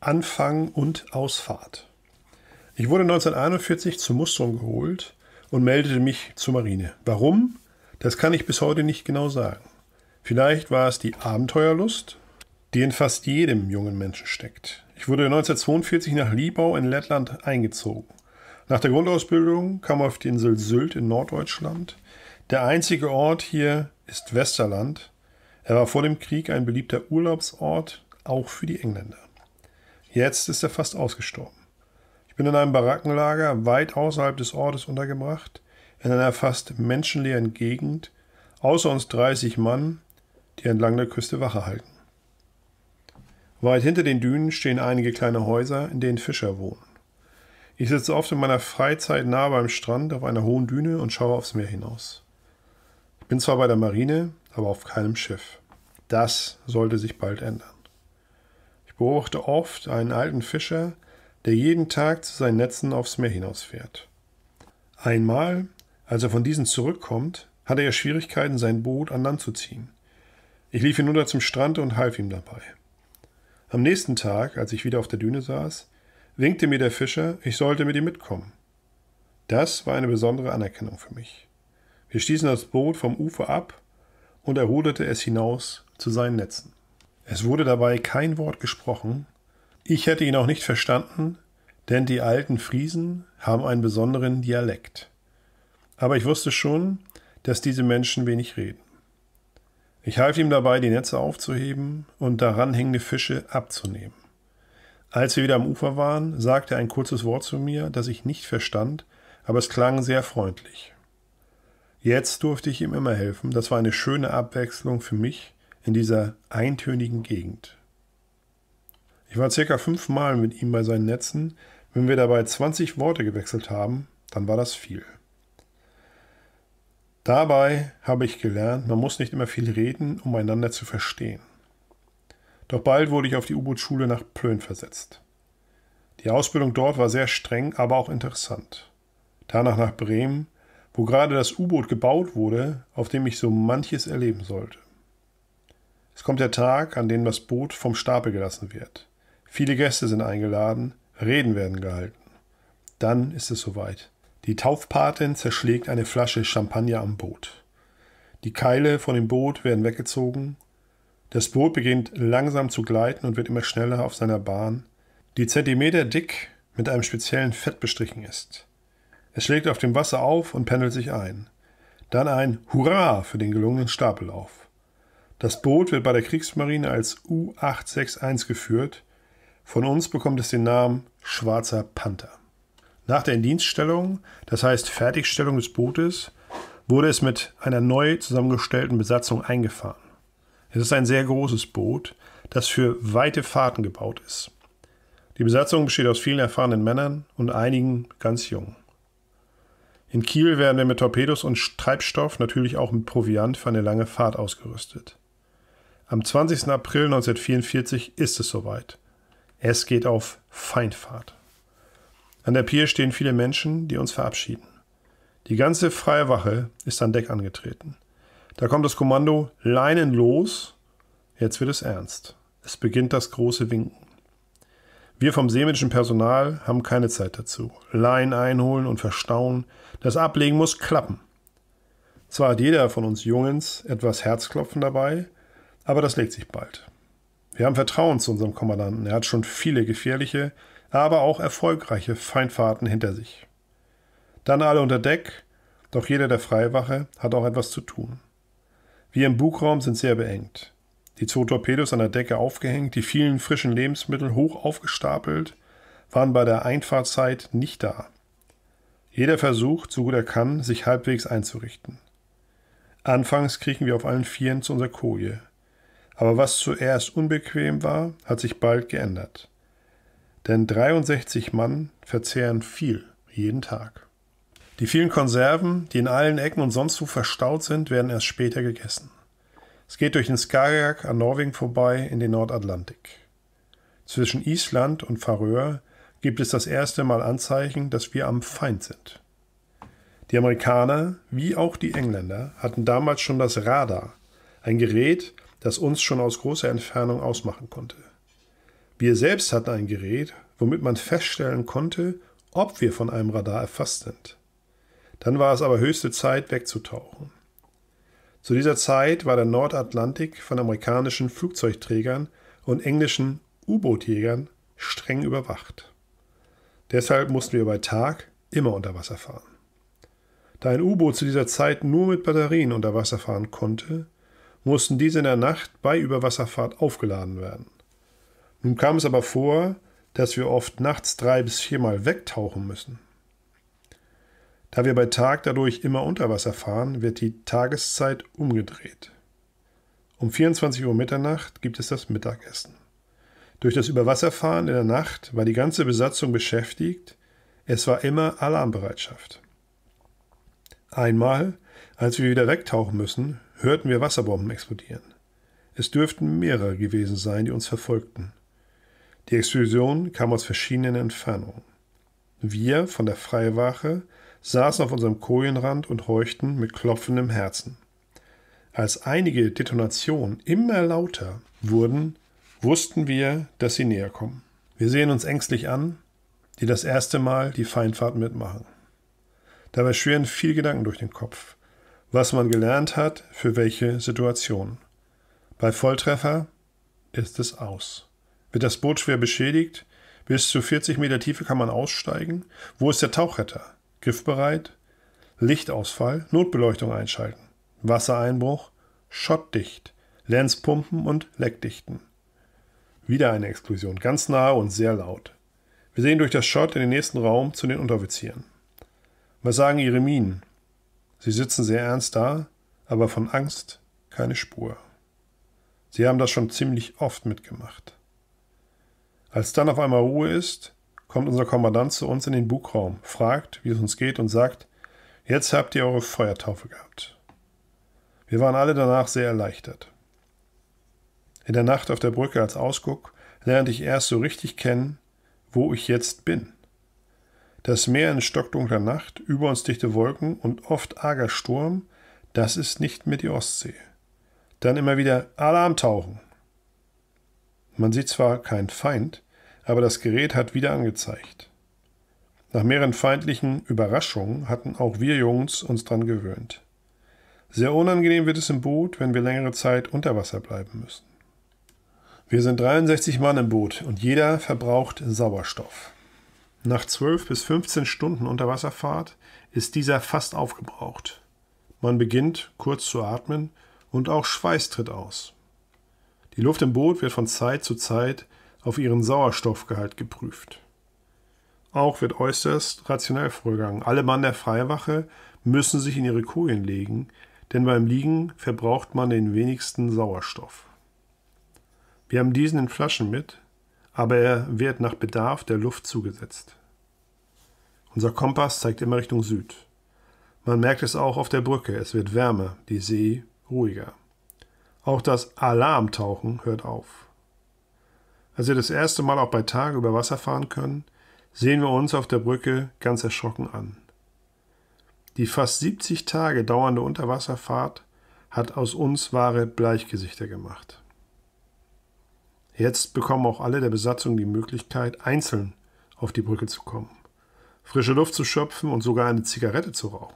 Anfang und Ausfahrt. Ich wurde 1941 zur Musterung geholt und meldete mich zur Marine. Warum? Das kann ich bis heute nicht genau sagen. Vielleicht war es die Abenteuerlust, die in fast jedem jungen Menschen steckt. Ich wurde 1942 nach Liebau in Lettland eingezogen. Nach der Grundausbildung kam auf die Insel Sylt in Norddeutschland. Der einzige Ort hier ist Westerland. Er war vor dem Krieg ein beliebter Urlaubsort, auch für die Engländer. Jetzt ist er fast ausgestorben. Ich bin in einem Barackenlager weit außerhalb des Ortes untergebracht, in einer fast menschenleeren Gegend, außer uns 30 Mann, die entlang der Küste Wache halten. Weit hinter den Dünen stehen einige kleine Häuser, in denen Fischer wohnen. Ich sitze oft in meiner Freizeit nahe beim Strand auf einer hohen Düne und schaue aufs Meer hinaus. Ich bin zwar bei der Marine, aber auf keinem Schiff. Das sollte sich bald ändern beobachte oft einen alten Fischer, der jeden Tag zu seinen Netzen aufs Meer hinausfährt. Einmal, als er von diesen zurückkommt, hatte er Schwierigkeiten, sein Boot an Land zu ziehen. Ich lief hinunter zum Strand und half ihm dabei. Am nächsten Tag, als ich wieder auf der Düne saß, winkte mir der Fischer, ich sollte mit ihm mitkommen. Das war eine besondere Anerkennung für mich. Wir stießen das Boot vom Ufer ab und er ruderte es hinaus zu seinen Netzen. Es wurde dabei kein Wort gesprochen. Ich hätte ihn auch nicht verstanden, denn die alten Friesen haben einen besonderen Dialekt. Aber ich wusste schon, dass diese Menschen wenig reden. Ich half ihm dabei, die Netze aufzuheben und daran hängende Fische abzunehmen. Als wir wieder am Ufer waren, sagte er ein kurzes Wort zu mir, das ich nicht verstand, aber es klang sehr freundlich. Jetzt durfte ich ihm immer helfen, das war eine schöne Abwechslung für mich in dieser eintönigen Gegend. Ich war circa fünfmal mit ihm bei seinen Netzen. Wenn wir dabei 20 Worte gewechselt haben, dann war das viel. Dabei habe ich gelernt, man muss nicht immer viel reden, um einander zu verstehen. Doch bald wurde ich auf die U-Boot-Schule nach Plön versetzt. Die Ausbildung dort war sehr streng, aber auch interessant. Danach nach Bremen, wo gerade das U-Boot gebaut wurde, auf dem ich so manches erleben sollte. Es kommt der Tag, an dem das Boot vom Stapel gelassen wird. Viele Gäste sind eingeladen, Reden werden gehalten. Dann ist es soweit. Die Taufpatin zerschlägt eine Flasche Champagner am Boot. Die Keile von dem Boot werden weggezogen. Das Boot beginnt langsam zu gleiten und wird immer schneller auf seiner Bahn, die Zentimeter dick mit einem speziellen Fett bestrichen ist. Es schlägt auf dem Wasser auf und pendelt sich ein. Dann ein Hurra für den gelungenen Stapellauf. Das Boot wird bei der Kriegsmarine als U-861 geführt. Von uns bekommt es den Namen Schwarzer Panther. Nach der Indienststellung, das heißt Fertigstellung des Bootes, wurde es mit einer neu zusammengestellten Besatzung eingefahren. Es ist ein sehr großes Boot, das für weite Fahrten gebaut ist. Die Besatzung besteht aus vielen erfahrenen Männern und einigen ganz jungen. In Kiel werden wir mit Torpedos und Treibstoff, natürlich auch mit Proviant für eine lange Fahrt ausgerüstet. Am 20. April 1944 ist es soweit. Es geht auf Feindfahrt. An der Pier stehen viele Menschen, die uns verabschieden. Die ganze freie Wache ist an Deck angetreten. Da kommt das Kommando Leinen los. Jetzt wird es ernst. Es beginnt das große Winken. Wir vom seemänischen Personal haben keine Zeit dazu. Leinen einholen und verstauen. Das Ablegen muss klappen. Zwar hat jeder von uns Jungens etwas Herzklopfen dabei, aber das legt sich bald. Wir haben Vertrauen zu unserem Kommandanten. Er hat schon viele gefährliche, aber auch erfolgreiche Feindfahrten hinter sich. Dann alle unter Deck, doch jeder der Freiwache hat auch etwas zu tun. Wir im Bugraum sind sehr beengt. Die zwei Torpedos an der Decke aufgehängt, die vielen frischen Lebensmittel hoch aufgestapelt, waren bei der Einfahrtzeit nicht da. Jeder versucht, so gut er kann, sich halbwegs einzurichten. Anfangs kriechen wir auf allen Vieren zu unserer Koje. Aber was zuerst unbequem war, hat sich bald geändert. Denn 63 Mann verzehren viel jeden Tag. Die vielen Konserven, die in allen Ecken und sonst wo verstaut sind, werden erst später gegessen. Es geht durch den Skagerrak an Norwegen vorbei in den Nordatlantik. Zwischen Island und Färöer gibt es das erste Mal Anzeichen, dass wir am Feind sind. Die Amerikaner wie auch die Engländer hatten damals schon das Radar, ein Gerät, das uns schon aus großer Entfernung ausmachen konnte. Wir selbst hatten ein Gerät, womit man feststellen konnte, ob wir von einem Radar erfasst sind. Dann war es aber höchste Zeit, wegzutauchen. Zu dieser Zeit war der Nordatlantik von amerikanischen Flugzeugträgern und englischen U-Bootjägern streng überwacht. Deshalb mussten wir bei Tag immer unter Wasser fahren. Da ein U-Boot zu dieser Zeit nur mit Batterien unter Wasser fahren konnte, mussten diese in der Nacht bei Überwasserfahrt aufgeladen werden. Nun kam es aber vor, dass wir oft nachts drei bis viermal wegtauchen müssen. Da wir bei Tag dadurch immer unter Wasser fahren, wird die Tageszeit umgedreht. Um 24 Uhr Mitternacht gibt es das Mittagessen. Durch das Überwasserfahren in der Nacht war die ganze Besatzung beschäftigt, es war immer Alarmbereitschaft. Einmal, als wir wieder wegtauchen müssen, hörten wir Wasserbomben explodieren. Es dürften mehrere gewesen sein, die uns verfolgten. Die Explosion kam aus verschiedenen Entfernungen. Wir von der Freiwache saßen auf unserem Kojenrand und horchten mit klopfendem Herzen. Als einige Detonationen immer lauter wurden, wussten wir, dass sie näher kommen. Wir sehen uns ängstlich an, die das erste Mal die Feindfahrt mitmachen. Dabei schwirren viele Gedanken durch den Kopf was man gelernt hat, für welche Situation. Bei Volltreffer ist es aus. Wird das Boot schwer beschädigt, bis zu 40 Meter Tiefe kann man aussteigen. Wo ist der Tauchretter? Griffbereit? Lichtausfall, Notbeleuchtung einschalten, Wassereinbruch, Schottdicht, Lenzpumpen und Leckdichten. Wieder eine Explosion, ganz nahe und sehr laut. Wir sehen durch das Schott in den nächsten Raum zu den Unteroffizieren. Was sagen ihre Minen? Sie sitzen sehr ernst da, aber von Angst keine Spur. Sie haben das schon ziemlich oft mitgemacht. Als dann auf einmal Ruhe ist, kommt unser Kommandant zu uns in den Bugraum, fragt, wie es uns geht und sagt, jetzt habt ihr eure Feuertaufe gehabt. Wir waren alle danach sehr erleichtert. In der Nacht auf der Brücke als Ausguck lernte ich erst so richtig kennen, wo ich jetzt bin. Das Meer in stockdunkler Nacht, über uns dichte Wolken und oft arger Sturm, das ist nicht mehr die Ostsee. Dann immer wieder Alarmtauchen. Man sieht zwar keinen Feind, aber das Gerät hat wieder angezeigt. Nach mehreren feindlichen Überraschungen hatten auch wir Jungs uns dran gewöhnt. Sehr unangenehm wird es im Boot, wenn wir längere Zeit unter Wasser bleiben müssen. Wir sind 63 Mann im Boot und jeder verbraucht Sauerstoff. Nach 12 bis 15 Stunden Unterwasserfahrt ist dieser fast aufgebraucht. Man beginnt kurz zu atmen und auch Schweiß tritt aus. Die Luft im Boot wird von Zeit zu Zeit auf ihren Sauerstoffgehalt geprüft. Auch wird äußerst rationell vorgegangen. Alle Mann der Freiwache müssen sich in ihre Kojen legen, denn beim Liegen verbraucht man den wenigsten Sauerstoff. Wir haben diesen in Flaschen mit, aber er wird nach Bedarf der Luft zugesetzt. Unser Kompass zeigt immer Richtung Süd. Man merkt es auch auf der Brücke, es wird wärmer, die See ruhiger. Auch das Alarmtauchen hört auf. Als wir das erste Mal auch bei Tag über Wasser fahren können, sehen wir uns auf der Brücke ganz erschrocken an. Die fast 70 Tage dauernde Unterwasserfahrt hat aus uns wahre Bleichgesichter gemacht. Jetzt bekommen auch alle der Besatzung die Möglichkeit, einzeln auf die Brücke zu kommen frische Luft zu schöpfen und sogar eine Zigarette zu rauchen.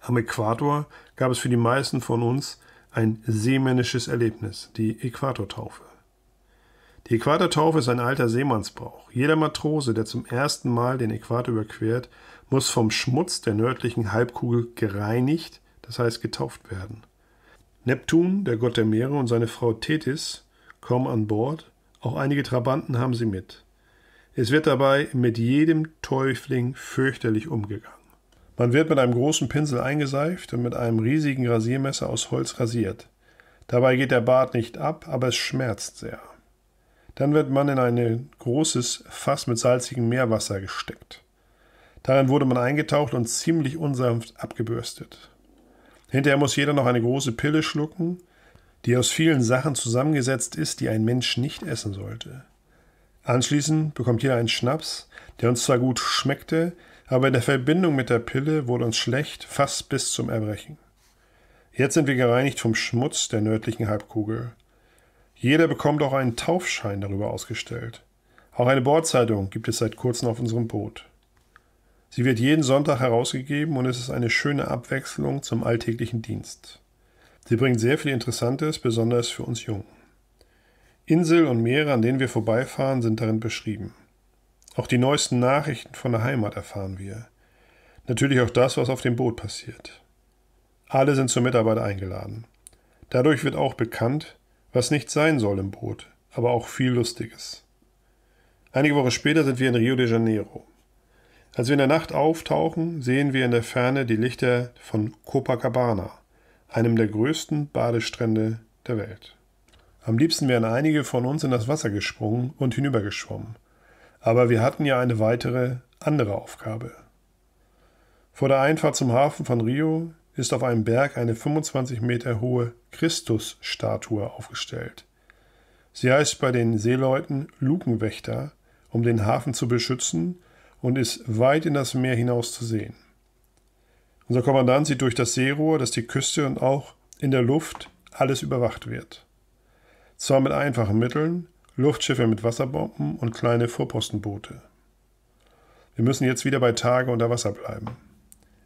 Am Äquator gab es für die meisten von uns ein seemännisches Erlebnis, die Äquatortaufe. Die Äquatortaufe ist ein alter Seemannsbrauch. Jeder Matrose, der zum ersten Mal den Äquator überquert, muss vom Schmutz der nördlichen Halbkugel gereinigt, das heißt getauft werden. Neptun, der Gott der Meere, und seine Frau Tethys kommen an Bord, auch einige Trabanten haben sie mit. Es wird dabei mit jedem Täufling fürchterlich umgegangen. Man wird mit einem großen Pinsel eingeseift und mit einem riesigen Rasiermesser aus Holz rasiert. Dabei geht der Bart nicht ab, aber es schmerzt sehr. Dann wird man in ein großes Fass mit salzigem Meerwasser gesteckt. Darin wurde man eingetaucht und ziemlich unsanft abgebürstet. Hinterher muss jeder noch eine große Pille schlucken, die aus vielen Sachen zusammengesetzt ist, die ein Mensch nicht essen sollte. Anschließend bekommt jeder einen Schnaps, der uns zwar gut schmeckte, aber in der Verbindung mit der Pille wurde uns schlecht, fast bis zum Erbrechen. Jetzt sind wir gereinigt vom Schmutz der nördlichen Halbkugel. Jeder bekommt auch einen Taufschein darüber ausgestellt. Auch eine Bordzeitung gibt es seit kurzem auf unserem Boot. Sie wird jeden Sonntag herausgegeben und es ist eine schöne Abwechslung zum alltäglichen Dienst. Sie bringt sehr viel Interessantes, besonders für uns Jungen. Insel und Meere, an denen wir vorbeifahren, sind darin beschrieben. Auch die neuesten Nachrichten von der Heimat erfahren wir. Natürlich auch das, was auf dem Boot passiert. Alle sind zur Mitarbeit eingeladen. Dadurch wird auch bekannt, was nicht sein soll im Boot, aber auch viel Lustiges. Einige Wochen später sind wir in Rio de Janeiro. Als wir in der Nacht auftauchen, sehen wir in der Ferne die Lichter von Copacabana, einem der größten Badestrände der Welt. Am liebsten wären einige von uns in das Wasser gesprungen und hinübergeschwommen. Aber wir hatten ja eine weitere, andere Aufgabe. Vor der Einfahrt zum Hafen von Rio ist auf einem Berg eine 25 Meter hohe Christusstatue aufgestellt. Sie heißt bei den Seeleuten Lukenwächter, um den Hafen zu beschützen und ist weit in das Meer hinaus zu sehen. Unser Kommandant sieht durch das Seerohr, dass die Küste und auch in der Luft alles überwacht wird. Zwar mit einfachen Mitteln, Luftschiffe mit Wasserbomben und kleine Vorpostenboote. Wir müssen jetzt wieder bei Tage unter Wasser bleiben.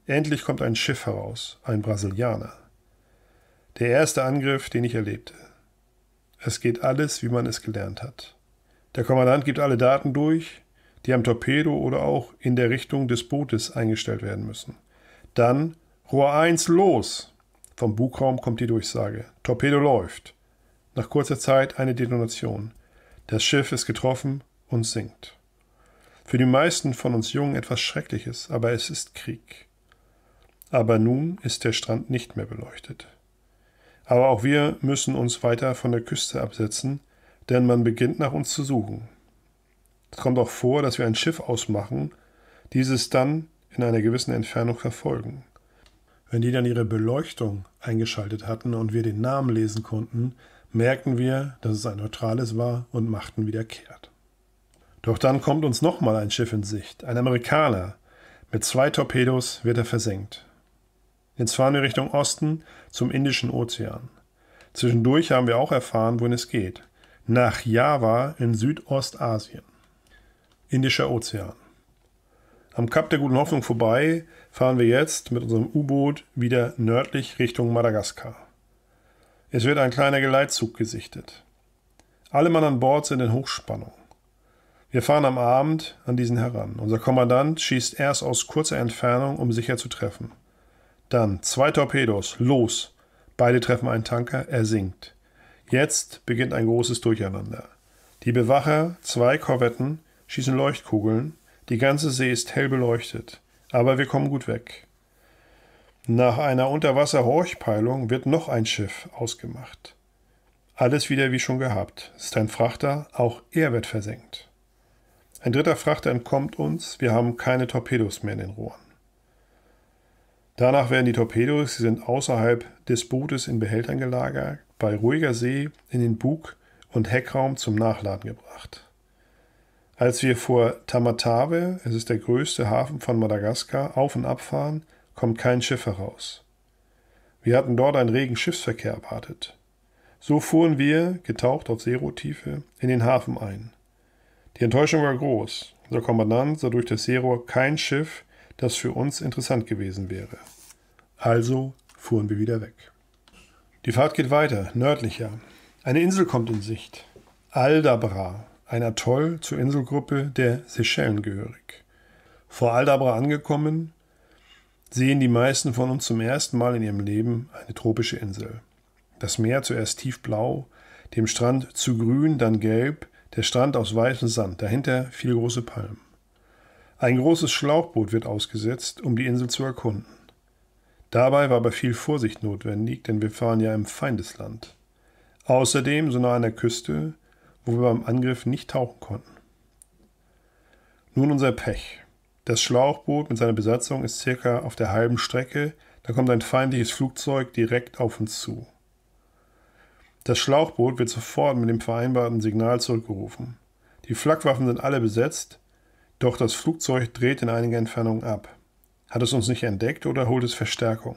Endlich kommt ein Schiff heraus, ein Brasilianer. Der erste Angriff, den ich erlebte. Es geht alles, wie man es gelernt hat. Der Kommandant gibt alle Daten durch, die am Torpedo oder auch in der Richtung des Bootes eingestellt werden müssen. Dann Rohr 1 los! Vom Bugraum kommt die Durchsage. Torpedo läuft. Nach kurzer Zeit eine Detonation. Das Schiff ist getroffen und sinkt. Für die meisten von uns Jungen etwas Schreckliches, aber es ist Krieg. Aber nun ist der Strand nicht mehr beleuchtet. Aber auch wir müssen uns weiter von der Küste absetzen, denn man beginnt nach uns zu suchen. Es kommt auch vor, dass wir ein Schiff ausmachen, dieses dann in einer gewissen Entfernung verfolgen. Wenn die dann ihre Beleuchtung eingeschaltet hatten und wir den Namen lesen konnten, merkten wir, dass es ein neutrales war und machten wieder kehrt. Doch dann kommt uns nochmal ein Schiff in Sicht, ein Amerikaner. Mit zwei Torpedos wird er versenkt. Jetzt fahren wir Richtung Osten zum Indischen Ozean. Zwischendurch haben wir auch erfahren, wohin es geht. Nach Java in Südostasien. Indischer Ozean. Am Kap der Guten Hoffnung vorbei fahren wir jetzt mit unserem U-Boot wieder nördlich Richtung Madagaskar. Es wird ein kleiner Geleitzug gesichtet. Alle Mann an Bord sind in Hochspannung. Wir fahren am Abend an diesen heran. Unser Kommandant schießt erst aus kurzer Entfernung, um sicher zu treffen. Dann zwei Torpedos, los. Beide treffen einen Tanker, er sinkt. Jetzt beginnt ein großes Durcheinander. Die Bewacher, zwei Korvetten, schießen Leuchtkugeln. Die ganze See ist hell beleuchtet. Aber wir kommen gut weg. Nach einer Unterwasser-Horchpeilung wird noch ein Schiff ausgemacht. Alles wieder wie schon gehabt. Es ist ein Frachter, auch er wird versenkt. Ein dritter Frachter entkommt uns, wir haben keine Torpedos mehr in den Rohren. Danach werden die Torpedos, sie sind außerhalb des Bootes in Behältern gelagert, bei ruhiger See in den Bug- und Heckraum zum Nachladen gebracht. Als wir vor Tamatave, es ist der größte Hafen von Madagaskar, auf und abfahren, kommt kein Schiff heraus. Wir hatten dort einen regen Schiffsverkehr erwartet. So fuhren wir, getaucht auf Seerotiefe, in den Hafen ein. Die Enttäuschung war groß. Der Kommandant sah durch das Seerohr kein Schiff, das für uns interessant gewesen wäre. Also fuhren wir wieder weg. Die Fahrt geht weiter, nördlicher. Eine Insel kommt in Sicht. Aldabra, ein Atoll zur Inselgruppe der Seychellen gehörig. Vor Aldabra angekommen, sehen die meisten von uns zum ersten Mal in ihrem Leben eine tropische Insel. Das Meer zuerst tiefblau, dem Strand zu grün, dann gelb, der Strand aus weißem Sand, dahinter viele große Palmen. Ein großes Schlauchboot wird ausgesetzt, um die Insel zu erkunden. Dabei war aber viel Vorsicht notwendig, denn wir fahren ja im Feindesland. Außerdem so nah an der Küste, wo wir beim Angriff nicht tauchen konnten. Nun unser Pech. Das Schlauchboot mit seiner Besatzung ist circa auf der halben Strecke, da kommt ein feindliches Flugzeug direkt auf uns zu. Das Schlauchboot wird sofort mit dem vereinbarten Signal zurückgerufen. Die Flakwaffen sind alle besetzt, doch das Flugzeug dreht in einiger Entfernung ab. Hat es uns nicht entdeckt oder holt es Verstärkung?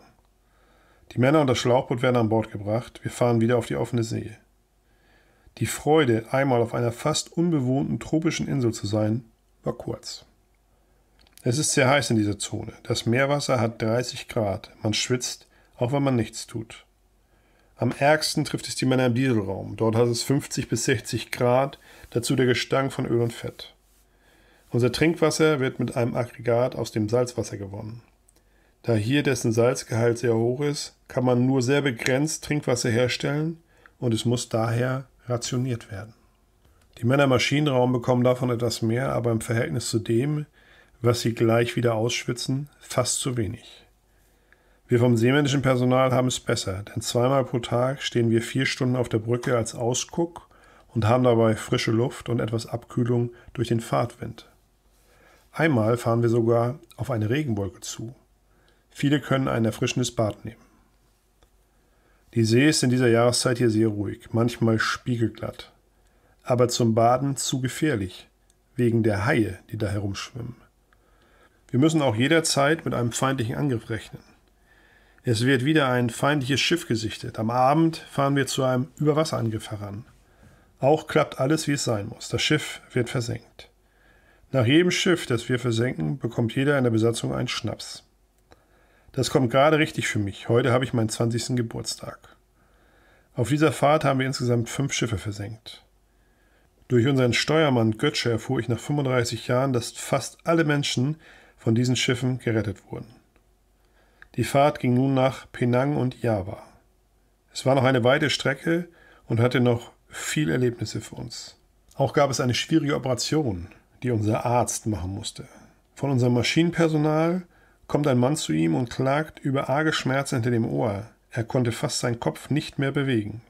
Die Männer und das Schlauchboot werden an Bord gebracht, wir fahren wieder auf die offene See. Die Freude, einmal auf einer fast unbewohnten tropischen Insel zu sein, war kurz. Es ist sehr heiß in dieser Zone. Das Meerwasser hat 30 Grad. Man schwitzt, auch wenn man nichts tut. Am ärgsten trifft es die Männer im Dieselraum. Dort hat es 50 bis 60 Grad, dazu der Gestank von Öl und Fett. Unser Trinkwasser wird mit einem Aggregat aus dem Salzwasser gewonnen. Da hier dessen Salzgehalt sehr hoch ist, kann man nur sehr begrenzt Trinkwasser herstellen und es muss daher rationiert werden. Die Männer im Maschinenraum bekommen davon etwas mehr, aber im Verhältnis zu dem, was sie gleich wieder ausschwitzen, fast zu wenig. Wir vom seemännischen Personal haben es besser, denn zweimal pro Tag stehen wir vier Stunden auf der Brücke als Ausguck und haben dabei frische Luft und etwas Abkühlung durch den Fahrtwind. Einmal fahren wir sogar auf eine Regenwolke zu. Viele können ein erfrischendes Bad nehmen. Die See ist in dieser Jahreszeit hier sehr ruhig, manchmal spiegelglatt, aber zum Baden zu gefährlich, wegen der Haie, die da herumschwimmen. Wir müssen auch jederzeit mit einem feindlichen Angriff rechnen. Es wird wieder ein feindliches Schiff gesichtet. Am Abend fahren wir zu einem Überwasserangriff heran. Auch klappt alles, wie es sein muss. Das Schiff wird versenkt. Nach jedem Schiff, das wir versenken, bekommt jeder in der Besatzung einen Schnaps. Das kommt gerade richtig für mich. Heute habe ich meinen 20. Geburtstag. Auf dieser Fahrt haben wir insgesamt fünf Schiffe versenkt. Durch unseren Steuermann Götsche erfuhr ich nach 35 Jahren, dass fast alle Menschen, von diesen Schiffen gerettet wurden. Die Fahrt ging nun nach Penang und Java. Es war noch eine weite Strecke und hatte noch viel Erlebnisse für uns. Auch gab es eine schwierige Operation, die unser Arzt machen musste. Von unserem Maschinenpersonal kommt ein Mann zu ihm und klagt über arge Schmerzen hinter dem Ohr. Er konnte fast seinen Kopf nicht mehr bewegen.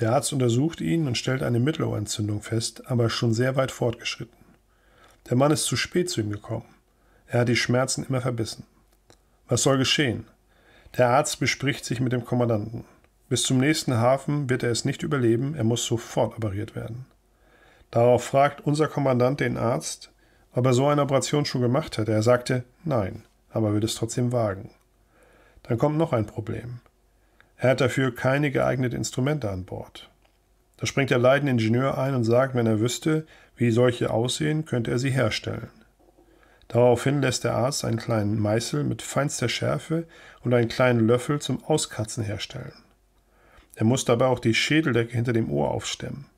Der Arzt untersucht ihn und stellt eine Mittelohrentzündung fest, aber schon sehr weit fortgeschritten. Der Mann ist zu spät zu ihm gekommen. Er hat die Schmerzen immer verbissen. Was soll geschehen? Der Arzt bespricht sich mit dem Kommandanten. Bis zum nächsten Hafen wird er es nicht überleben, er muss sofort operiert werden. Darauf fragt unser Kommandant den Arzt, ob er so eine Operation schon gemacht hätte. Er sagte nein, aber würde es trotzdem wagen. Dann kommt noch ein Problem. Er hat dafür keine geeigneten Instrumente an Bord. Da springt der leidende Ingenieur ein und sagt, wenn er wüsste, wie solche aussehen, könnte er sie herstellen. Daraufhin lässt der Arzt einen kleinen Meißel mit feinster Schärfe und einen kleinen Löffel zum Auskatzen herstellen. Er muss dabei auch die Schädeldecke hinter dem Ohr aufstemmen.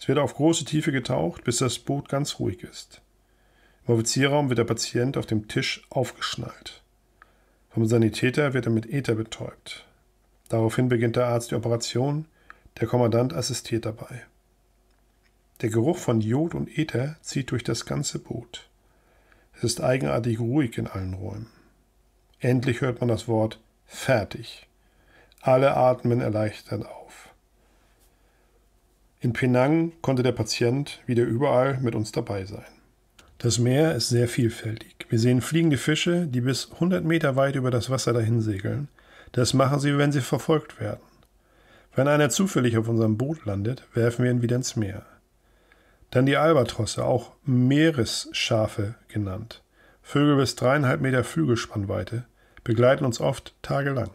Es wird auf große Tiefe getaucht, bis das Boot ganz ruhig ist. Im Offizierraum wird der Patient auf dem Tisch aufgeschnallt. Vom Sanitäter wird er mit Ether betäubt. Daraufhin beginnt der Arzt die Operation, der Kommandant assistiert dabei. Der Geruch von Jod und Ether zieht durch das ganze Boot. Es ist eigenartig ruhig in allen Räumen. Endlich hört man das Wort fertig. Alle atmen erleichtert auf. In Penang konnte der Patient wieder überall mit uns dabei sein. Das Meer ist sehr vielfältig. Wir sehen fliegende Fische, die bis 100 Meter weit über das Wasser dahin segeln. Das machen sie, wenn sie verfolgt werden. Wenn einer zufällig auf unserem Boot landet, werfen wir ihn wieder ins Meer. Dann die Albatrosse, auch Meeresschafe genannt. Vögel bis dreieinhalb Meter Flügelspannweite begleiten uns oft tagelang.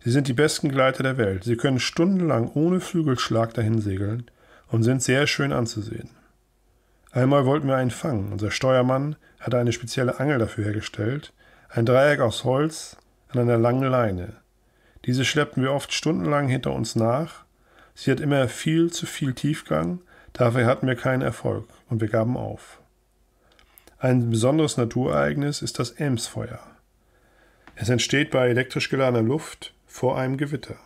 Sie sind die besten Gleiter der Welt. Sie können stundenlang ohne Flügelschlag dahin segeln und sind sehr schön anzusehen. Einmal wollten wir einen fangen. Unser Steuermann hatte eine spezielle Angel dafür hergestellt, ein Dreieck aus Holz an einer langen Leine. Diese schleppten wir oft stundenlang hinter uns nach. Sie hat immer viel zu viel Tiefgang Dafür hatten wir keinen Erfolg und wir gaben auf. Ein besonderes Naturereignis ist das Emsfeuer. Es entsteht bei elektrisch geladener Luft vor einem Gewitter.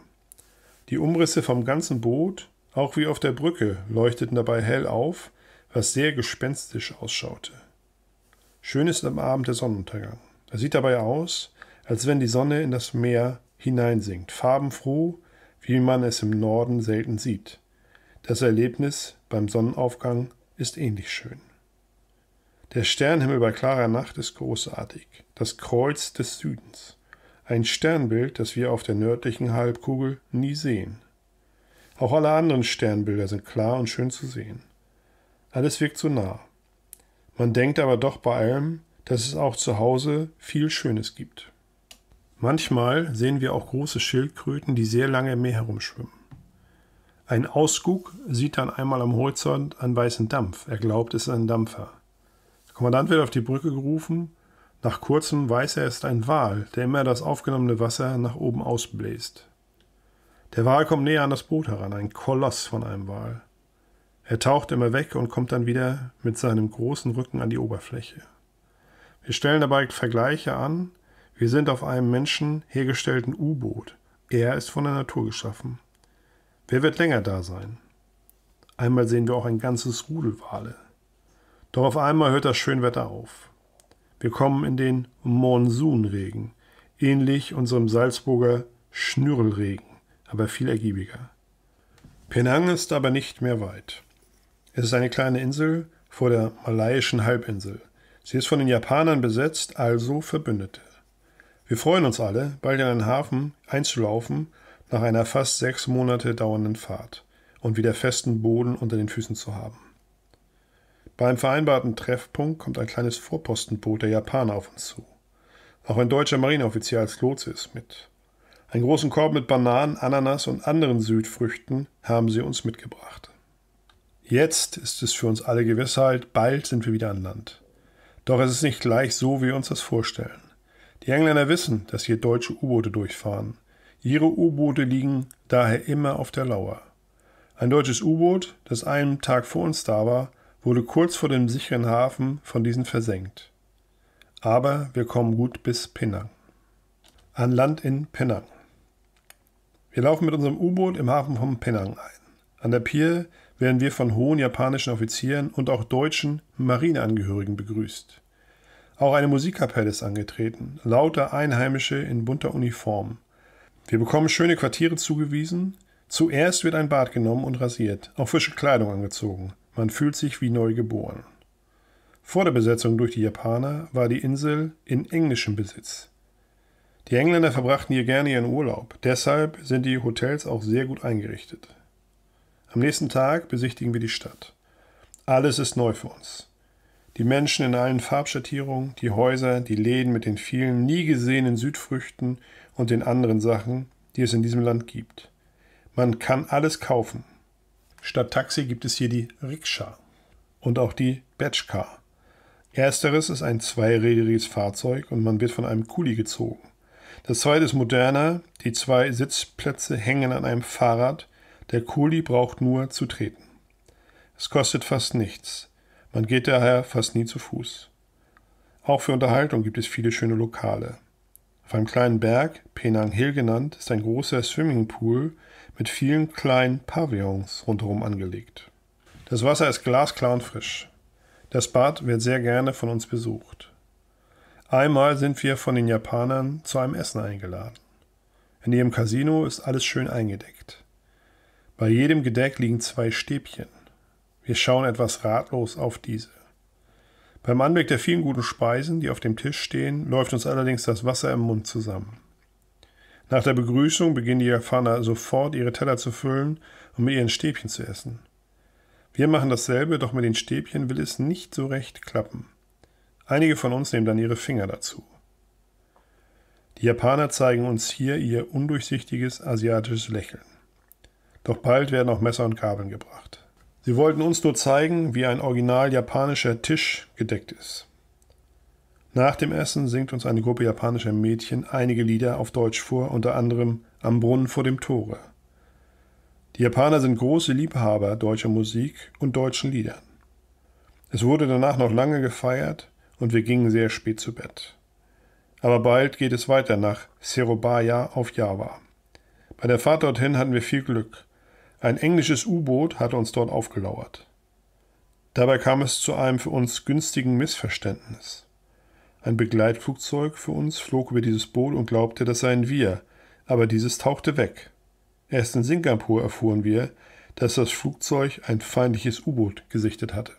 Die Umrisse vom ganzen Boot, auch wie auf der Brücke, leuchteten dabei hell auf, was sehr gespenstisch ausschaute. Schön ist am Abend der Sonnenuntergang. Er sieht dabei aus, als wenn die Sonne in das Meer hineinsinkt, farbenfroh, wie man es im Norden selten sieht. Das Erlebnis beim Sonnenaufgang ist ähnlich schön. Der Sternhimmel bei klarer Nacht ist großartig. Das Kreuz des Südens. Ein Sternbild, das wir auf der nördlichen Halbkugel nie sehen. Auch alle anderen Sternbilder sind klar und schön zu sehen. Alles wirkt so nah. Man denkt aber doch bei allem, dass es auch zu Hause viel Schönes gibt. Manchmal sehen wir auch große Schildkröten, die sehr lange im Meer herumschwimmen. Ein Ausguck sieht dann einmal am Horizont einen weißen Dampf. Er glaubt, es ist ein Dampfer. Der Kommandant wird auf die Brücke gerufen. Nach kurzem weiß er, es ist ein Wal, der immer das aufgenommene Wasser nach oben ausbläst. Der Wal kommt näher an das Boot heran, ein Koloss von einem Wal. Er taucht immer weg und kommt dann wieder mit seinem großen Rücken an die Oberfläche. Wir stellen dabei Vergleiche an. Wir sind auf einem Menschen hergestellten U-Boot. Er ist von der Natur geschaffen. Wer wird länger da sein? Einmal sehen wir auch ein ganzes Rudel Wale. Doch auf einmal hört das Schönwetter auf. Wir kommen in den Monsunregen, ähnlich unserem Salzburger Schnürlregen, aber viel ergiebiger. Penang ist aber nicht mehr weit. Es ist eine kleine Insel vor der malaiischen Halbinsel. Sie ist von den Japanern besetzt, also Verbündete. Wir freuen uns alle, bald in einen Hafen einzulaufen nach einer fast sechs Monate dauernden Fahrt und wieder festen Boden unter den Füßen zu haben. Beim vereinbarten Treffpunkt kommt ein kleines Vorpostenboot der Japaner auf uns zu. Auch ein deutscher Marineoffizier als Lotse ist mit. Einen großen Korb mit Bananen, Ananas und anderen Südfrüchten haben sie uns mitgebracht. Jetzt ist es für uns alle Gewissheit, halt, bald sind wir wieder an Land. Doch es ist nicht gleich so, wie wir uns das vorstellen. Die Engländer wissen, dass hier deutsche U-Boote durchfahren Ihre U-Boote liegen daher immer auf der Lauer. Ein deutsches U-Boot, das einen Tag vor uns da war, wurde kurz vor dem sicheren Hafen von diesen versenkt. Aber wir kommen gut bis Penang. An Land in Penang. Wir laufen mit unserem U-Boot im Hafen von Penang ein. An der Pier werden wir von hohen japanischen Offizieren und auch deutschen Marineangehörigen begrüßt. Auch eine Musikkapelle ist angetreten, lauter Einheimische in bunter Uniform. Wir bekommen schöne Quartiere zugewiesen. Zuerst wird ein Bad genommen und rasiert, auch frische Kleidung angezogen. Man fühlt sich wie neu geboren. Vor der Besetzung durch die Japaner war die Insel in englischem Besitz. Die Engländer verbrachten hier gerne ihren Urlaub, deshalb sind die Hotels auch sehr gut eingerichtet. Am nächsten Tag besichtigen wir die Stadt. Alles ist neu für uns. Die Menschen in allen Farbschattierungen, die Häuser, die Läden mit den vielen nie gesehenen Südfrüchten und den anderen Sachen, die es in diesem Land gibt. Man kann alles kaufen. Statt Taxi gibt es hier die Rikscha und auch die Batchcar. Ersteres ist ein zweirädriges Fahrzeug und man wird von einem Kuli gezogen. Das zweite ist moderner, die zwei Sitzplätze hängen an einem Fahrrad, der Kuli braucht nur zu treten. Es kostet fast nichts, man geht daher fast nie zu Fuß. Auch für Unterhaltung gibt es viele schöne Lokale. Auf einem kleinen Berg, Penang Hill genannt, ist ein großer Swimmingpool mit vielen kleinen Pavillons rundherum angelegt. Das Wasser ist glasklar und frisch. Das Bad wird sehr gerne von uns besucht. Einmal sind wir von den Japanern zu einem Essen eingeladen. In ihrem Casino ist alles schön eingedeckt. Bei jedem Gedeck liegen zwei Stäbchen. Wir schauen etwas ratlos auf diese. Beim Anblick der vielen guten Speisen, die auf dem Tisch stehen, läuft uns allerdings das Wasser im Mund zusammen. Nach der Begrüßung beginnen die Japaner sofort ihre Teller zu füllen und mit ihren Stäbchen zu essen. Wir machen dasselbe, doch mit den Stäbchen will es nicht so recht klappen. Einige von uns nehmen dann ihre Finger dazu. Die Japaner zeigen uns hier ihr undurchsichtiges asiatisches Lächeln. Doch bald werden auch Messer und Gabeln gebracht. Sie wollten uns nur zeigen, wie ein original japanischer Tisch gedeckt ist. Nach dem Essen singt uns eine Gruppe japanischer Mädchen einige Lieder auf Deutsch vor, unter anderem Am Brunnen vor dem Tore. Die Japaner sind große Liebhaber deutscher Musik und deutschen Liedern. Es wurde danach noch lange gefeiert und wir gingen sehr spät zu Bett. Aber bald geht es weiter nach Serobaya auf Java. Bei der Fahrt dorthin hatten wir viel Glück. Ein englisches U-Boot hatte uns dort aufgelauert. Dabei kam es zu einem für uns günstigen Missverständnis. Ein Begleitflugzeug für uns flog über dieses Boot und glaubte, das seien wir, aber dieses tauchte weg. Erst in Singapur erfuhren wir, dass das Flugzeug ein feindliches U-Boot gesichtet hatte.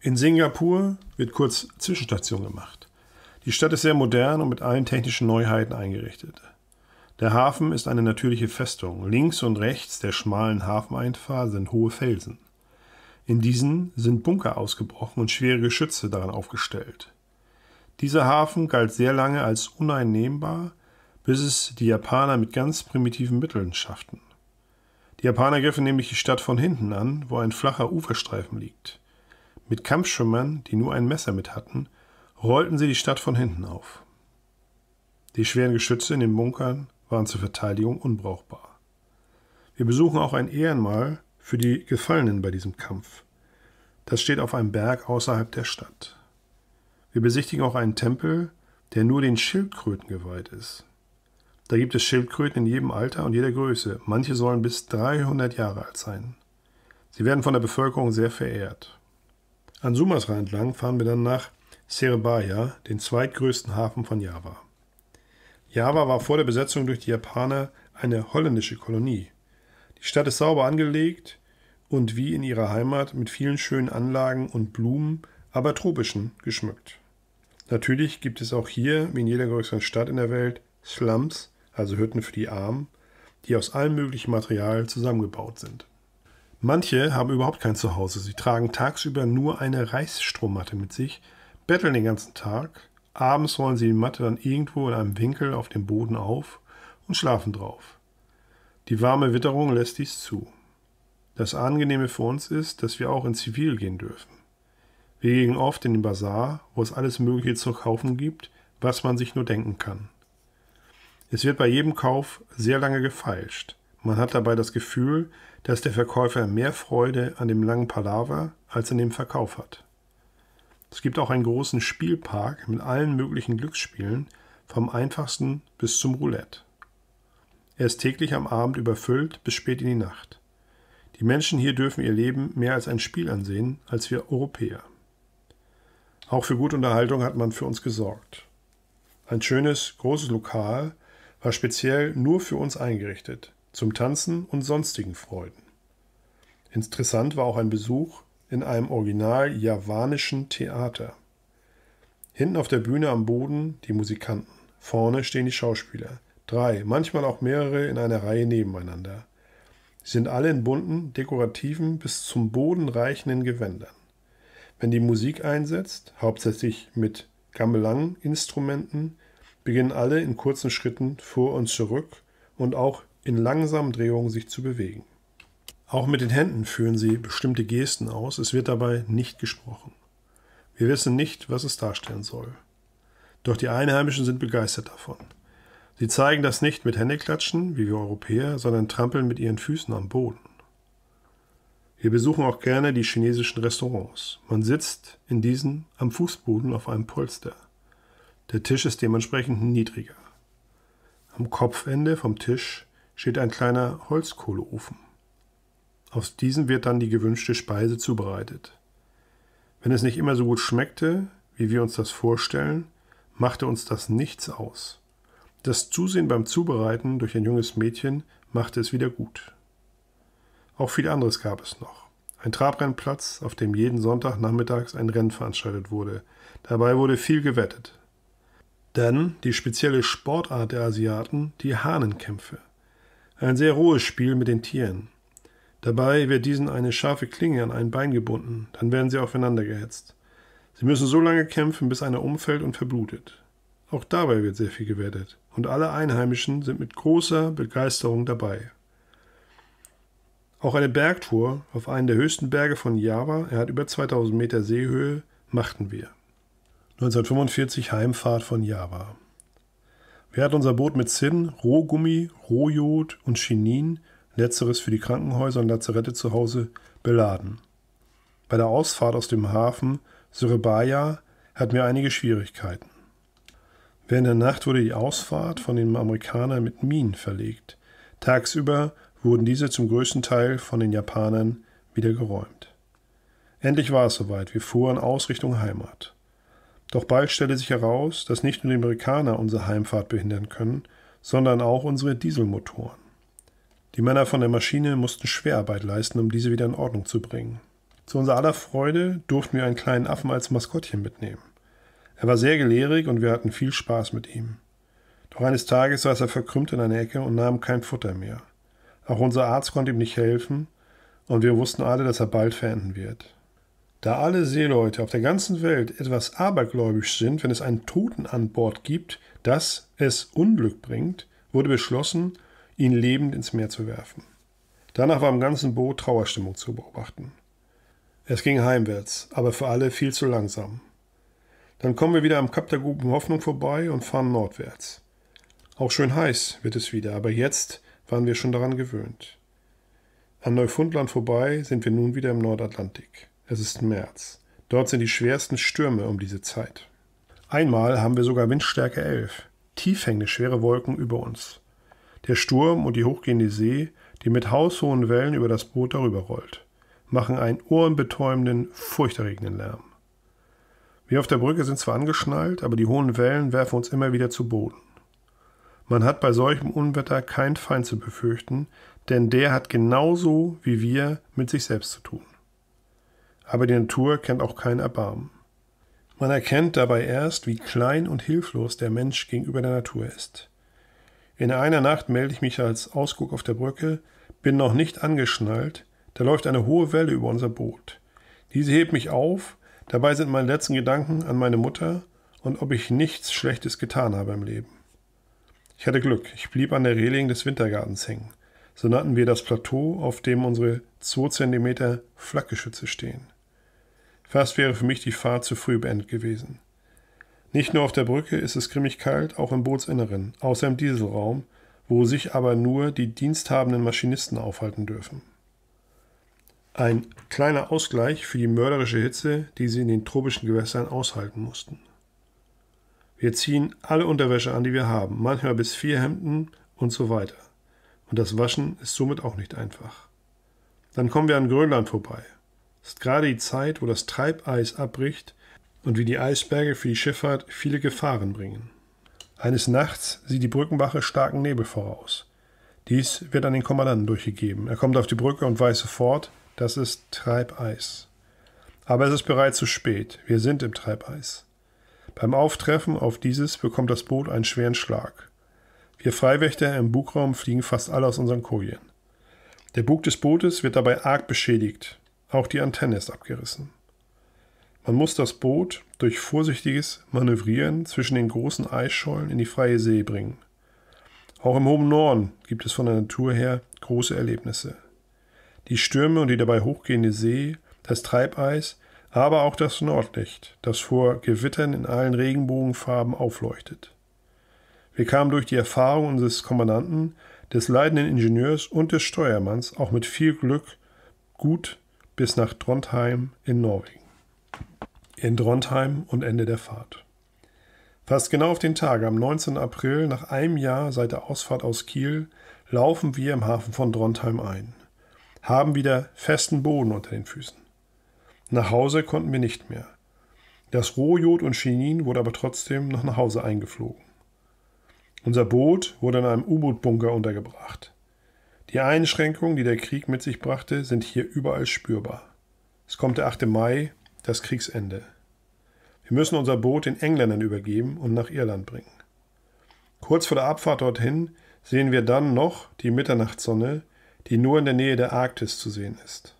In Singapur wird kurz Zwischenstation gemacht. Die Stadt ist sehr modern und mit allen technischen Neuheiten eingerichtet. Der Hafen ist eine natürliche Festung. Links und rechts der schmalen Hafeneinfahrt sind hohe Felsen. In diesen sind Bunker ausgebrochen und schwere Geschütze daran aufgestellt. Dieser Hafen galt sehr lange als uneinnehmbar, bis es die Japaner mit ganz primitiven Mitteln schafften. Die Japaner griffen nämlich die Stadt von hinten an, wo ein flacher Uferstreifen liegt. Mit Kampfschwimmern, die nur ein Messer mit hatten, rollten sie die Stadt von hinten auf. Die schweren Geschütze in den Bunkern waren zur Verteidigung unbrauchbar. Wir besuchen auch ein Ehrenmal für die Gefallenen bei diesem Kampf. Das steht auf einem Berg außerhalb der Stadt. Wir besichtigen auch einen Tempel, der nur den Schildkröten geweiht ist. Da gibt es Schildkröten in jedem Alter und jeder Größe. Manche sollen bis 300 Jahre alt sein. Sie werden von der Bevölkerung sehr verehrt. An Sumatra entlang fahren wir dann nach Serebaya, den zweitgrößten Hafen von Java. Java war vor der Besetzung durch die Japaner eine holländische Kolonie. Die Stadt ist sauber angelegt und wie in ihrer Heimat mit vielen schönen Anlagen und Blumen, aber tropischen, geschmückt. Natürlich gibt es auch hier, wie in jeder größeren Stadt in der Welt, Slums, also Hütten für die Armen, die aus allem möglichen Material zusammengebaut sind. Manche haben überhaupt kein Zuhause, sie tragen tagsüber nur eine Reisstrommatte mit sich, betteln den ganzen Tag Abends rollen sie die Matte dann irgendwo in einem Winkel auf dem Boden auf und schlafen drauf. Die warme Witterung lässt dies zu. Das Angenehme für uns ist, dass wir auch in Zivil gehen dürfen. Wir gehen oft in den Bazar, wo es alles Mögliche zu kaufen gibt, was man sich nur denken kann. Es wird bei jedem Kauf sehr lange gefeilscht. Man hat dabei das Gefühl, dass der Verkäufer mehr Freude an dem langen Palaver als an dem Verkauf hat. Es gibt auch einen großen Spielpark mit allen möglichen Glücksspielen, vom einfachsten bis zum Roulette. Er ist täglich am Abend überfüllt bis spät in die Nacht. Die Menschen hier dürfen ihr Leben mehr als ein Spiel ansehen, als wir Europäer. Auch für gute Unterhaltung hat man für uns gesorgt. Ein schönes, großes Lokal war speziell nur für uns eingerichtet, zum Tanzen und sonstigen Freuden. Interessant war auch ein Besuch in einem original javanischen Theater. Hinten auf der Bühne am Boden die Musikanten, vorne stehen die Schauspieler, drei, manchmal auch mehrere in einer Reihe nebeneinander. Sie sind alle in bunten, dekorativen, bis zum Boden reichenden Gewändern. Wenn die Musik einsetzt, hauptsächlich mit gamelang instrumenten beginnen alle in kurzen Schritten vor und zurück und auch in langsamen Drehungen sich zu bewegen. Auch mit den Händen führen sie bestimmte Gesten aus, es wird dabei nicht gesprochen. Wir wissen nicht, was es darstellen soll. Doch die Einheimischen sind begeistert davon. Sie zeigen das nicht mit Händeklatschen, wie wir Europäer, sondern trampeln mit ihren Füßen am Boden. Wir besuchen auch gerne die chinesischen Restaurants. Man sitzt in diesen am Fußboden auf einem Polster. Der Tisch ist dementsprechend niedriger. Am Kopfende vom Tisch steht ein kleiner Holzkohleofen. Aus diesen wird dann die gewünschte Speise zubereitet. Wenn es nicht immer so gut schmeckte, wie wir uns das vorstellen, machte uns das nichts aus. Das Zusehen beim Zubereiten durch ein junges Mädchen machte es wieder gut. Auch viel anderes gab es noch. Ein Trabrennplatz, auf dem jeden Sonntag nachmittags ein Rennen veranstaltet wurde. Dabei wurde viel gewettet. Dann die spezielle Sportart der Asiaten, die Hahnenkämpfe. Ein sehr rohes Spiel mit den Tieren. Dabei wird diesen eine scharfe Klinge an ein Bein gebunden, dann werden sie aufeinander gehetzt. Sie müssen so lange kämpfen, bis einer umfällt und verblutet. Auch dabei wird sehr viel gewertet, und alle Einheimischen sind mit großer Begeisterung dabei. Auch eine Bergtour auf einen der höchsten Berge von Java, er hat über 2000 Meter Seehöhe, machten wir. 1945 Heimfahrt von Java. Wir hatten unser Boot mit Zinn, Rohgummi, Rohjod und Chinin letzteres für die Krankenhäuser und Lazarette zu Hause beladen. Bei der Ausfahrt aus dem Hafen Surabaya hatten wir einige Schwierigkeiten. Während der Nacht wurde die Ausfahrt von den Amerikanern mit Minen verlegt. Tagsüber wurden diese zum größten Teil von den Japanern wieder geräumt. Endlich war es soweit, wir fuhren aus Richtung Heimat. Doch bald stellte sich heraus, dass nicht nur die Amerikaner unsere Heimfahrt behindern können, sondern auch unsere Dieselmotoren. Die Männer von der Maschine mussten Schwerarbeit leisten, um diese wieder in Ordnung zu bringen. Zu unserer aller Freude durften wir einen kleinen Affen als Maskottchen mitnehmen. Er war sehr gelehrig und wir hatten viel Spaß mit ihm. Doch eines Tages saß er verkrümmt in einer Ecke und nahm kein Futter mehr. Auch unser Arzt konnte ihm nicht helfen und wir wussten alle, dass er bald verenden wird. Da alle Seeleute auf der ganzen Welt etwas abergläubisch sind, wenn es einen Toten an Bord gibt, das es Unglück bringt, wurde beschlossen, ihn lebend ins Meer zu werfen. Danach war im ganzen Boot Trauerstimmung zu beobachten. Es ging heimwärts, aber für alle viel zu langsam. Dann kommen wir wieder am Kap der guten Hoffnung vorbei und fahren nordwärts. Auch schön heiß wird es wieder, aber jetzt waren wir schon daran gewöhnt. An Neufundland vorbei sind wir nun wieder im Nordatlantik. Es ist März. Dort sind die schwersten Stürme um diese Zeit. Einmal haben wir sogar Windstärke 11. Tief hängende schwere Wolken über uns. Der Sturm und die hochgehende See, die mit haushohen Wellen über das Boot darüber rollt, machen einen ohrenbetäubenden, furchterregenden Lärm. Wir auf der Brücke sind zwar angeschnallt, aber die hohen Wellen werfen uns immer wieder zu Boden. Man hat bei solchem Unwetter keinen Feind zu befürchten, denn der hat genauso wie wir mit sich selbst zu tun. Aber die Natur kennt auch kein Erbarmen. Man erkennt dabei erst, wie klein und hilflos der Mensch gegenüber der Natur ist. In einer Nacht melde ich mich als Ausguck auf der Brücke, bin noch nicht angeschnallt, da läuft eine hohe Welle über unser Boot. Diese hebt mich auf, dabei sind meine letzten Gedanken an meine Mutter und ob ich nichts Schlechtes getan habe im Leben. Ich hatte Glück, ich blieb an der Reling des Wintergartens hängen. So nannten wir das Plateau, auf dem unsere 2 cm Flakgeschütze stehen. Fast wäre für mich die Fahrt zu früh beendet gewesen. Nicht nur auf der Brücke ist es grimmig kalt, auch im Bootsinneren, außer im Dieselraum, wo sich aber nur die diensthabenden Maschinisten aufhalten dürfen. Ein kleiner Ausgleich für die mörderische Hitze, die sie in den tropischen Gewässern aushalten mussten. Wir ziehen alle Unterwäsche an, die wir haben, manchmal bis vier Hemden und so weiter. Und das Waschen ist somit auch nicht einfach. Dann kommen wir an Grönland vorbei. Es ist gerade die Zeit, wo das Treibeis abbricht und wie die Eisberge für die Schifffahrt viele Gefahren bringen. Eines Nachts sieht die Brückenwache starken Nebel voraus. Dies wird an den Kommandanten durchgegeben. Er kommt auf die Brücke und weiß sofort, das ist Treibeis. Aber es ist bereits zu spät. Wir sind im Treibeis. Beim Auftreffen auf dieses bekommt das Boot einen schweren Schlag. Wir Freiwächter im Bugraum fliegen fast alle aus unseren Kojen. Der Bug des Bootes wird dabei arg beschädigt. Auch die Antenne ist abgerissen. Man muss das Boot durch vorsichtiges Manövrieren zwischen den großen Eisschollen in die freie See bringen. Auch im hohen Norden gibt es von der Natur her große Erlebnisse. Die Stürme und die dabei hochgehende See, das Treibeis, aber auch das Nordlicht, das vor Gewittern in allen Regenbogenfarben aufleuchtet. Wir kamen durch die Erfahrung unseres Kommandanten, des leidenden Ingenieurs und des Steuermanns auch mit viel Glück gut bis nach Trondheim in Norwegen in Drontheim und Ende der Fahrt. Fast genau auf den Tag, am 19. April, nach einem Jahr seit der Ausfahrt aus Kiel, laufen wir im Hafen von Drontheim ein, haben wieder festen Boden unter den Füßen. Nach Hause konnten wir nicht mehr. Das Rohjod und Chinin wurde aber trotzdem noch nach Hause eingeflogen. Unser Boot wurde in einem U-Boot-Bunker untergebracht. Die Einschränkungen, die der Krieg mit sich brachte, sind hier überall spürbar. Es kommt der 8. Mai, das Kriegsende. Wir müssen unser Boot den Engländern übergeben und nach Irland bringen. Kurz vor der Abfahrt dorthin sehen wir dann noch die Mitternachtssonne, die nur in der Nähe der Arktis zu sehen ist.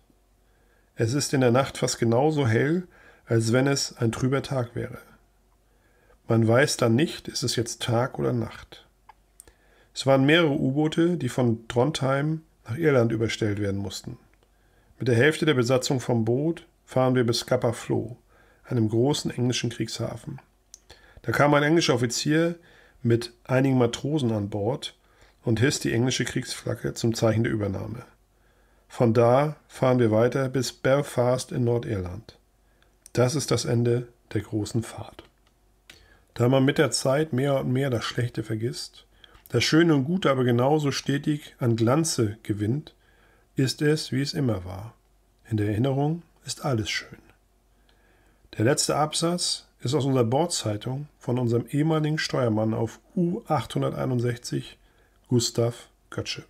Es ist in der Nacht fast genauso hell, als wenn es ein trüber Tag wäre. Man weiß dann nicht, ist es jetzt Tag oder Nacht. Es waren mehrere U-Boote, die von Trondheim nach Irland überstellt werden mussten. Mit der Hälfte der Besatzung vom Boot fahren wir bis Kappa Floh, einem großen englischen Kriegshafen. Da kam ein englischer Offizier mit einigen Matrosen an Bord und hiss die englische Kriegsflagge zum Zeichen der Übernahme. Von da fahren wir weiter bis Belfast in Nordirland. Das ist das Ende der großen Fahrt. Da man mit der Zeit mehr und mehr das Schlechte vergisst, das Schöne und Gute aber genauso stetig an Glanze gewinnt, ist es, wie es immer war. In der Erinnerung ist alles schön. Der letzte Absatz ist aus unserer Bordzeitung von unserem ehemaligen Steuermann auf U861, Gustav Götsche.